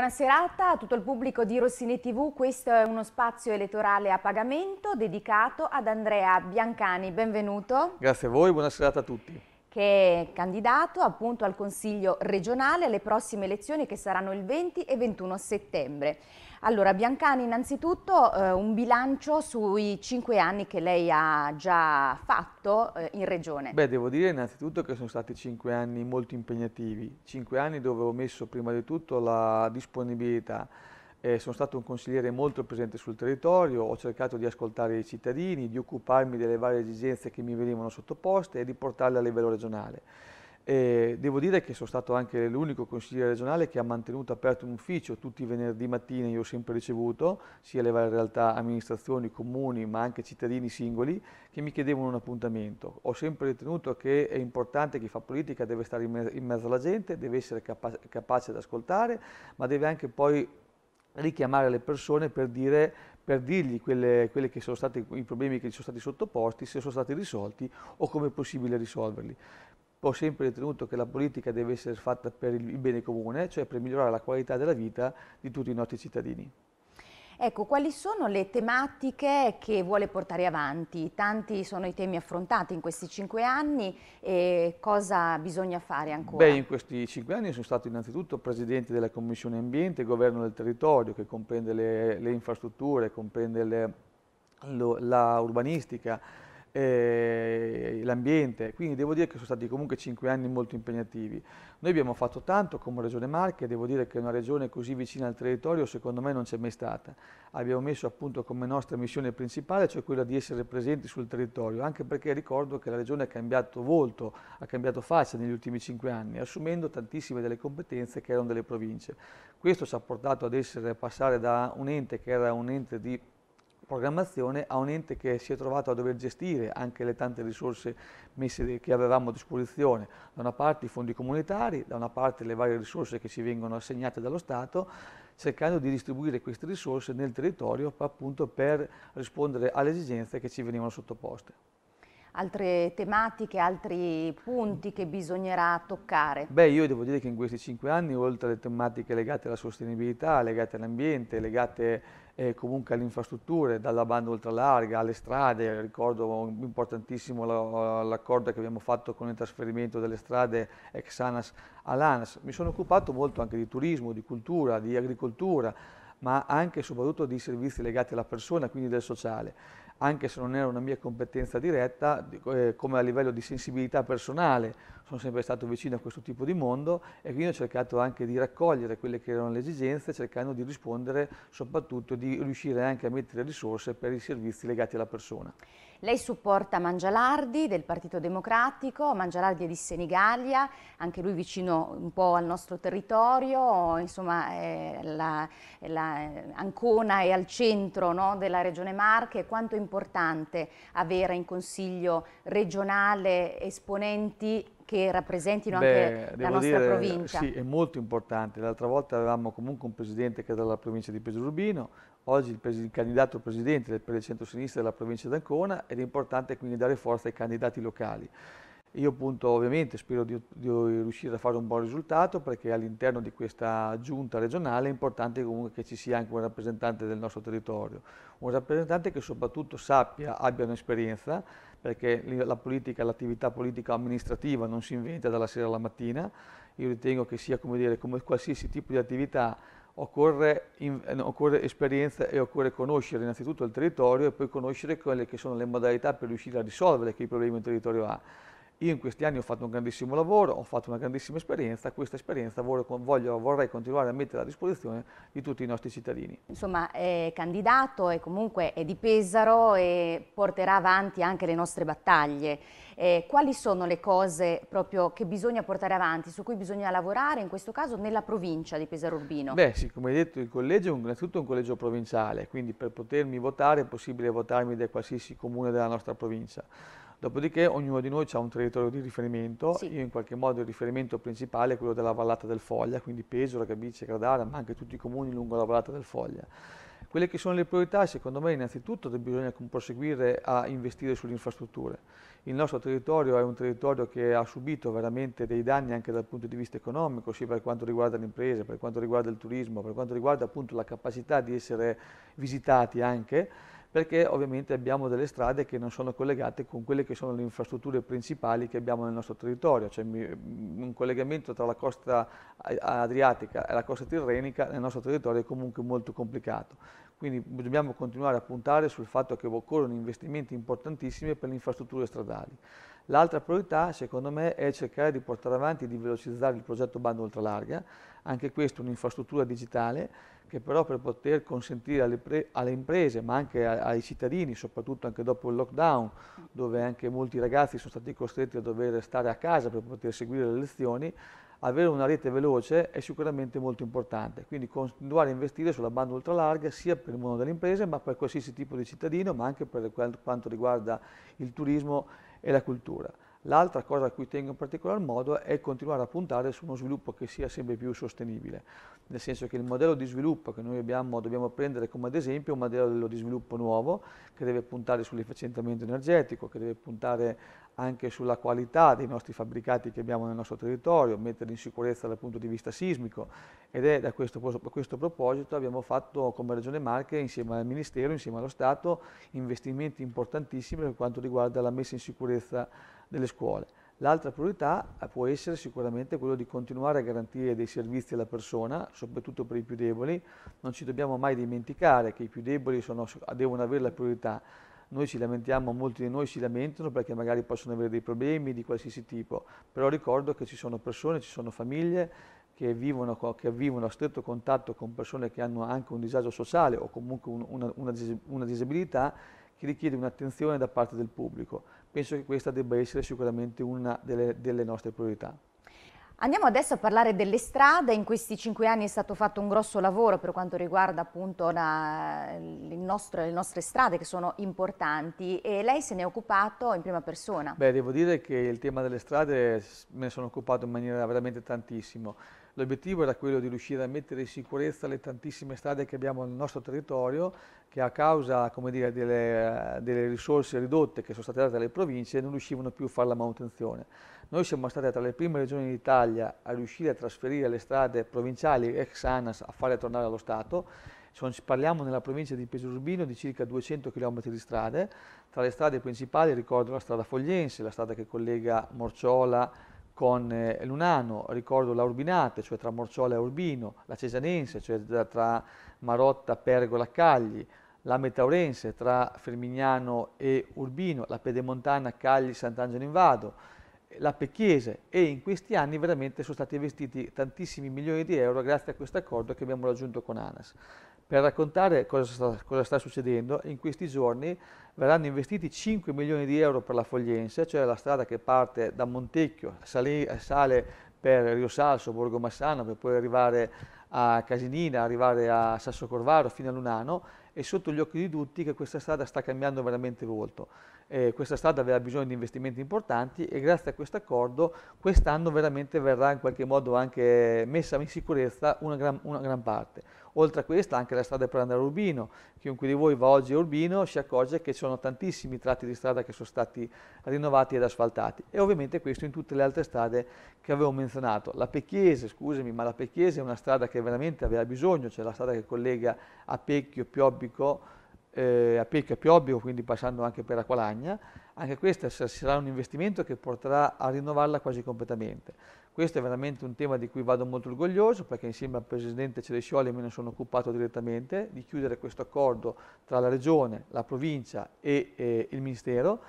Buona serata a tutto il pubblico di Rossini TV, questo è uno spazio elettorale a pagamento dedicato ad Andrea Biancani, benvenuto. Grazie a voi, buona serata a tutti. Che è candidato appunto al Consiglio regionale alle prossime elezioni che saranno il 20 e 21 settembre. Allora, Biancani, innanzitutto eh, un bilancio sui cinque anni che lei ha già fatto eh, in Regione. Beh, devo dire innanzitutto che sono stati cinque anni molto impegnativi, cinque anni dove ho messo prima di tutto la disponibilità. Eh, sono stato un consigliere molto presente sul territorio, ho cercato di ascoltare i cittadini, di occuparmi delle varie esigenze che mi venivano sottoposte e di portarle a livello regionale. E devo dire che sono stato anche l'unico consigliere regionale che ha mantenuto aperto un ufficio tutti i venerdì mattina, io ho sempre ricevuto, sia le varie realtà, amministrazioni, comuni, ma anche cittadini singoli, che mi chiedevano un appuntamento. Ho sempre ritenuto che è importante chi fa politica deve stare in mezzo alla gente, deve essere capace, capace di ascoltare, ma deve anche poi richiamare le persone per, dire, per dirgli quelle, quelle che sono stati, i problemi che gli sono stati sottoposti, se sono stati risolti o come è possibile risolverli ho sempre ritenuto che la politica deve essere fatta per il bene comune, cioè per migliorare la qualità della vita di tutti i nostri cittadini. Ecco, quali sono le tematiche che vuole portare avanti? Tanti sono i temi affrontati in questi cinque anni e cosa bisogna fare ancora? Beh, in questi cinque anni sono stato innanzitutto Presidente della Commissione Ambiente e Governo del Territorio, che comprende le, le infrastrutture, comprende le, lo, la urbanistica, eh, l'ambiente, quindi devo dire che sono stati comunque cinque anni molto impegnativi. Noi abbiamo fatto tanto come Regione Marche, devo dire che una regione così vicina al territorio secondo me non c'è mai stata. Abbiamo messo appunto come nostra missione principale, cioè quella di essere presenti sul territorio, anche perché ricordo che la regione ha cambiato volto, ha cambiato faccia negli ultimi cinque anni, assumendo tantissime delle competenze che erano delle province. Questo ci ha portato ad essere, a passare da un ente che era un ente di programmazione a un ente che si è trovato a dover gestire anche le tante risorse messe che avevamo a disposizione, da una parte i fondi comunitari, da una parte le varie risorse che ci vengono assegnate dallo Stato, cercando di distribuire queste risorse nel territorio appunto per rispondere alle esigenze che ci venivano sottoposte. Altre tematiche, altri punti che bisognerà toccare? Beh, io devo dire che in questi cinque anni, oltre alle tematiche legate alla sostenibilità, legate all'ambiente, legate eh, comunque alle infrastrutture, dalla banda ultralarga alle strade, ricordo importantissimo l'accordo che abbiamo fatto con il trasferimento delle strade ex ANAS all'ANAS. Mi sono occupato molto anche di turismo, di cultura, di agricoltura, ma anche e soprattutto di servizi legati alla persona, quindi del sociale. Anche se non era una mia competenza diretta, eh, come a livello di sensibilità personale, sono sempre stato vicino a questo tipo di mondo e quindi ho cercato anche di raccogliere quelle che erano le esigenze cercando di rispondere soprattutto di riuscire anche a mettere risorse per i servizi legati alla persona. Lei supporta Mangialardi del Partito Democratico, Mangialardi è di Senigallia, anche lui vicino un po' al nostro territorio, insomma è la, la Ancona è al centro no, della Regione Marche, quanto è importante avere in Consiglio regionale esponenti che rappresentino Beh, anche la nostra dire, provincia. Sì, è molto importante. L'altra volta avevamo comunque un presidente che era dalla provincia di Pesorubino, oggi il, il, candidato presidente del centro-sinistra della provincia d'Ancona ed è importante quindi dare forza ai candidati locali. Io appunto ovviamente spero di, di riuscire a fare un buon risultato perché all'interno di questa giunta regionale è importante comunque che ci sia anche un rappresentante del nostro territorio, un rappresentante che soprattutto sappia, abbia un'esperienza, perché la politica, l'attività politica amministrativa non si inventa dalla sera alla mattina, io ritengo che sia come, dire, come qualsiasi tipo di attività Occorre, in, eh, occorre, esperienza e occorre conoscere innanzitutto il territorio e poi conoscere quelle che sono le modalità per riuscire a risolvere che il problema il territorio ha. Io in questi anni ho fatto un grandissimo lavoro, ho fatto una grandissima esperienza, questa esperienza voglio, vorrei continuare a mettere a disposizione di tutti i nostri cittadini. Insomma, è candidato e comunque è di Pesaro e porterà avanti anche le nostre battaglie. Eh, quali sono le cose proprio che bisogna portare avanti, su cui bisogna lavorare, in questo caso nella provincia di Pesaro Urbino? Beh, siccome hai detto il collegio è un, innanzitutto un collegio provinciale, quindi per potermi votare è possibile votarmi da qualsiasi comune della nostra provincia Dopodiché ognuno di noi ha un territorio di riferimento, sì. io in qualche modo il riferimento principale è quello della vallata del Foglia, quindi Pesaro, Gabice, Gradara, ma anche tutti i comuni lungo la vallata del Foglia. Quelle che sono le priorità, secondo me, innanzitutto bisogna proseguire a investire sulle infrastrutture. Il nostro territorio è un territorio che ha subito veramente dei danni anche dal punto di vista economico, sia per quanto riguarda le imprese, per quanto riguarda il turismo, per quanto riguarda appunto la capacità di essere visitati anche perché ovviamente abbiamo delle strade che non sono collegate con quelle che sono le infrastrutture principali che abbiamo nel nostro territorio, cioè un collegamento tra la costa adriatica e la costa tirrenica nel nostro territorio è comunque molto complicato. Quindi dobbiamo continuare a puntare sul fatto che occorrono investimenti importantissimi per le infrastrutture stradali. L'altra priorità, secondo me, è cercare di portare avanti e di velocizzare il progetto bando ultralarga, anche questo è un'infrastruttura digitale che però per poter consentire alle, alle imprese, ma anche a, ai cittadini, soprattutto anche dopo il lockdown, dove anche molti ragazzi sono stati costretti a dover stare a casa per poter seguire le lezioni, avere una rete veloce è sicuramente molto importante, quindi continuare a investire sulla banda ultralarga sia per il mondo delle imprese ma per qualsiasi tipo di cittadino ma anche per quanto riguarda il turismo e la cultura. L'altra cosa a cui tengo in particolar modo è continuare a puntare su uno sviluppo che sia sempre più sostenibile, nel senso che il modello di sviluppo che noi abbiamo, dobbiamo prendere come ad esempio un modello di sviluppo nuovo che deve puntare sull'efficientamento energetico, che deve puntare anche sulla qualità dei nostri fabbricati che abbiamo nel nostro territorio, metterli in sicurezza dal punto di vista sismico ed è da questo, a questo proposito abbiamo fatto come Regione Marche insieme al Ministero, insieme allo Stato investimenti importantissimi per quanto riguarda la messa in sicurezza delle scuole. L'altra priorità eh, può essere sicuramente quello di continuare a garantire dei servizi alla persona, soprattutto per i più deboli. Non ci dobbiamo mai dimenticare che i più deboli sono, devono avere la priorità noi ci lamentiamo, molti di noi si lamentano perché magari possono avere dei problemi di qualsiasi tipo, però ricordo che ci sono persone, ci sono famiglie che vivono, che vivono a stretto contatto con persone che hanno anche un disagio sociale o comunque un, una, una, una disabilità che richiede un'attenzione da parte del pubblico. Penso che questa debba essere sicuramente una delle, delle nostre priorità. Andiamo adesso a parlare delle strade, in questi cinque anni è stato fatto un grosso lavoro per quanto riguarda appunto la, nostro, le nostre strade che sono importanti e lei se ne è occupato in prima persona. Beh, devo dire che il tema delle strade me ne sono occupato in maniera veramente tantissimo. L'obiettivo era quello di riuscire a mettere in sicurezza le tantissime strade che abbiamo nel nostro territorio, che a causa dire, delle, delle, risorse ridotte che sono state date alle province non riuscivano più a fare la manutenzione. Noi siamo stati tra le prime regioni d'Italia a riuscire a trasferire le strade provinciali ex ANAS a farle tornare allo Stato. parliamo nella provincia di Pesurbino di circa 200 km di strade. Tra le strade principali ricordo la strada Fogliense, la strada che collega Morciola con eh, Lunano, ricordo la Urbinate, cioè tra Morciola e Urbino, la Cesanense, cioè tra Marotta, Pergola, Cagli, la Metaurense tra Fermignano e Urbino, la Pedemontana, Cagli, Sant'Angelo in Vado, la Pecchiese e in questi anni veramente sono stati investiti tantissimi milioni di euro grazie a questo accordo che abbiamo raggiunto con ANAS. Per raccontare cosa sta, cosa sta, succedendo, in questi giorni verranno investiti 5 milioni di euro per la Fogliense, cioè la strada che parte da Montecchio, sale, sale per Borgo Massano, per poi arrivare a Casinina, arrivare a Sasso Corvaro, fino a Lunano, e sotto gli occhi di tutti che questa strada sta cambiando veramente volto eh, questa strada aveva bisogno di investimenti importanti e grazie a questo accordo quest'anno veramente verrà in qualche modo anche messa in sicurezza una gran, una gran parte. Oltre a questa anche la strada per andare a Urbino, chiunque di voi va oggi a Urbino si accorge che ci sono tantissimi tratti di strada che sono stati rinnovati ed asfaltati e ovviamente questo in tutte le altre strade che avevo menzionato. La Pecchiese, scusami, ma la Pecchiese è una strada che veramente aveva bisogno, cioè la strada che collega a Pecchio, Piobbico, eh, a e Piobbio, quindi passando anche per Acqualagna, anche questo sarà un investimento che porterà a rinnovarla quasi completamente. Questo è veramente un tema di cui vado molto orgoglioso perché insieme al Presidente Cerescioli me ne sono occupato direttamente di chiudere questo accordo tra la Regione, la Provincia e eh, il Ministero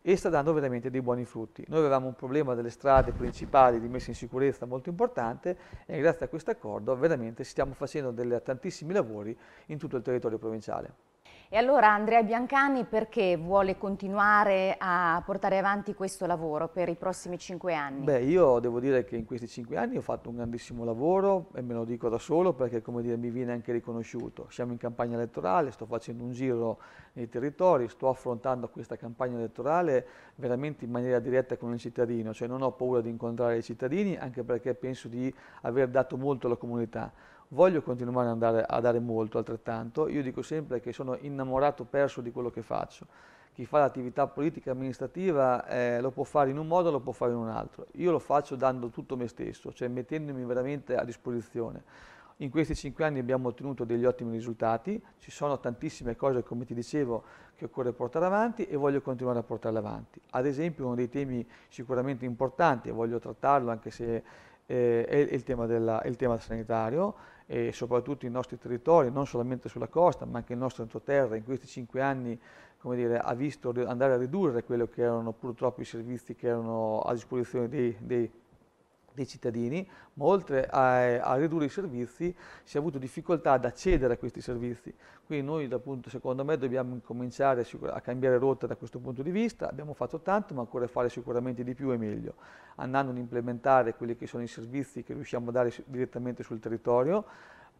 e sta dando veramente dei buoni frutti. Noi avevamo un problema delle strade principali di messa in sicurezza molto importante e grazie a questo accordo veramente stiamo facendo delle, tantissimi lavori in tutto il territorio provinciale. E allora Andrea Biancani perché vuole continuare a portare avanti questo lavoro per i prossimi cinque anni? Beh, io devo dire che in questi cinque anni ho fatto un grandissimo lavoro e me lo dico da solo perché, come dire, mi viene anche riconosciuto. Siamo in campagna elettorale, sto facendo un giro nei territori, sto affrontando questa campagna elettorale veramente in maniera diretta con il cittadino, cioè non ho paura di incontrare i cittadini anche perché penso di aver dato molto alla comunità voglio continuare ad andare a dare molto altrettanto, io dico sempre che sono innamorato perso di quello che faccio. Chi fa l'attività politica e amministrativa eh, lo può fare in un modo, lo può fare in un altro. Io lo faccio dando tutto me stesso, cioè mettendomi veramente a disposizione. In questi cinque anni abbiamo ottenuto degli ottimi risultati, ci sono tantissime cose, come ti dicevo, che occorre portare avanti e voglio continuare a portarle avanti. Ad esempio uno dei temi sicuramente importanti, e voglio trattarlo anche se eh, è, il tema, della, è il tema sanitario, e soprattutto i nostri territori, non solamente sulla costa, ma anche il nostro entroterra, in questi cinque anni dire, ha visto andare a ridurre quello che erano purtroppo i servizi che erano a disposizione dei, dei dei cittadini, ma oltre a, a, ridurre i servizi si è avuto difficoltà ad accedere a questi servizi. Quindi noi appunto, secondo me dobbiamo cominciare a cambiare rotta da questo punto di vista, abbiamo fatto tanto ma ancora fare sicuramente di più e meglio, andando ad implementare quelli che sono i servizi che riusciamo a dare direttamente sul territorio,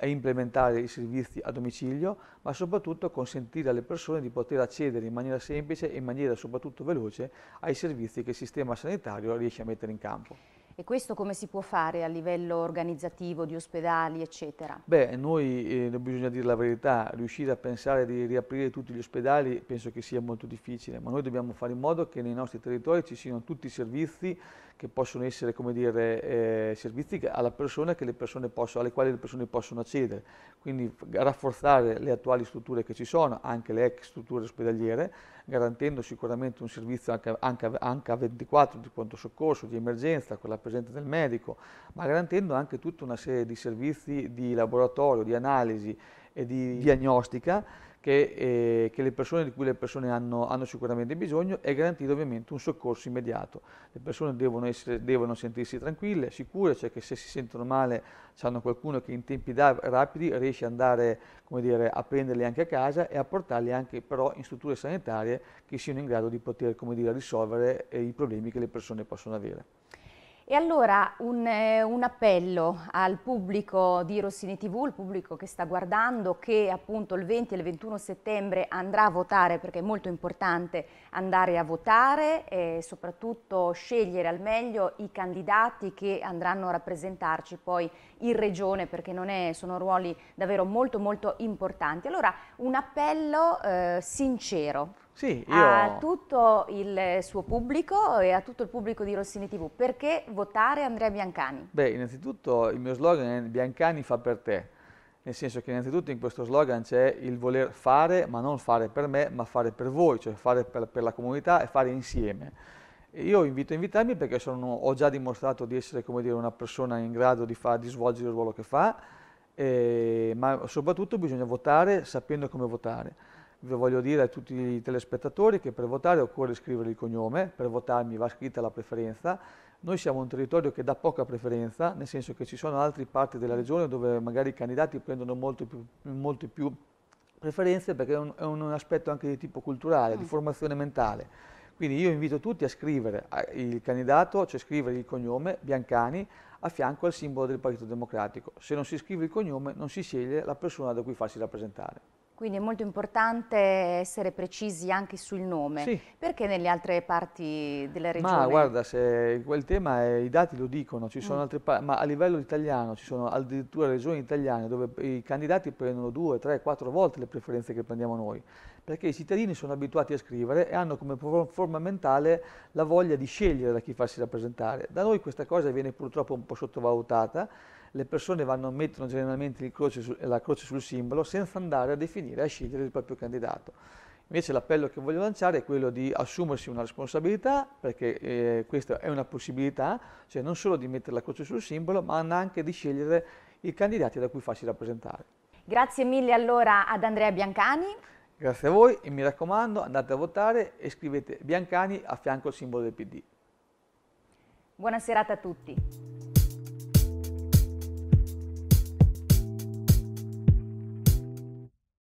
e implementare i servizi a domicilio, ma soprattutto consentire alle persone di poter accedere in maniera semplice e in maniera soprattutto veloce ai servizi che il sistema sanitario riesce a mettere in campo. E questo come si può fare a livello organizzativo di ospedali, eccetera? Beh, noi, eh, bisogna dire la verità, riuscire a pensare di riaprire tutti gli ospedali penso che sia molto difficile, ma noi dobbiamo fare in modo che nei nostri territori ci siano tutti i servizi che possono essere, come dire, eh, servizi alla persona possono, alle quali le persone possono accedere. Quindi rafforzare le attuali strutture che ci sono, anche le ex strutture ospedaliere, garantendo sicuramente un servizio anche, anche, anche a 24 di pronto soccorso, di emergenza, con la presenza del medico, ma garantendo anche tutta una serie di servizi di laboratorio, di analisi e di diagnostica che, eh, che, le persone di cui le persone hanno, hanno, sicuramente bisogno e garantire ovviamente un soccorso immediato. Le persone devono, essere, devono sentirsi tranquille, sicure, cioè che se si sentono male hanno qualcuno che in tempi rapidi riesce ad andare dire, a prenderli anche a casa e a portarli anche però in strutture sanitarie che siano in grado di poter dire, risolvere eh, i problemi che le persone possono avere. E allora un, eh, un, appello al pubblico di Rossini TV, il pubblico che sta guardando, che appunto il 20 e il 21 settembre andrà a votare perché è molto importante andare a votare e soprattutto scegliere al meglio i candidati che andranno a rappresentarci poi in regione perché è, sono ruoli davvero molto molto importanti. Allora un appello eh, sincero sì, io... a tutto il suo pubblico e a tutto il pubblico di Rossini TV. Perché votare Andrea Biancani? Beh, innanzitutto il mio slogan è Biancani fa per te, nel senso che innanzitutto in questo slogan c'è il voler fare, ma non fare per me, ma fare per voi, cioè fare per, per la comunità e fare insieme. io invito a invitarmi perché sono, ho già dimostrato di essere dire, una persona in grado di, fa, di svolgere il ruolo che fa, eh, ma soprattutto bisogna votare sapendo come votare voglio dire a tutti i telespettatori che per votare occorre scrivere il cognome, per votarmi va scritta la preferenza. Noi siamo un territorio che dà poca preferenza, nel senso che ci sono altre parti della regione dove magari i candidati prendono molte più, molte più preferenze perché è un, è un, aspetto anche di tipo culturale, mm. di formazione mentale. Quindi io invito tutti a scrivere il candidato, cioè scrivere il cognome Biancani a fianco al simbolo del Partito Democratico. Se non si scrive il cognome non si sceglie la persona da cui farsi rappresentare. Quindi è molto importante essere precisi anche sul nome. Sì. Perché nelle altre parti della regione? Ma guarda, se quel tema è, eh, i dati lo dicono, ci sono mm. altre ma a livello italiano ci sono addirittura regioni italiane dove i candidati prendono due, tre, quattro volte le preferenze che prendiamo noi, perché i cittadini sono abituati a scrivere e hanno come forma mentale la voglia di scegliere da chi farsi rappresentare. Da noi questa cosa viene purtroppo un po' sottovalutata le persone vanno, mettono generalmente croce su, la croce sul simbolo senza andare a definire, a scegliere il proprio candidato. Invece l'appello che voglio lanciare è quello di assumersi una responsabilità, perché eh, questa è una possibilità, cioè non solo di mettere la croce sul simbolo, ma anche di scegliere i candidati da cui farsi rappresentare. Grazie mille allora ad Andrea Biancani. Grazie a voi e mi raccomando andate a votare e scrivete Biancani a fianco al simbolo del PD. Buona serata a tutti.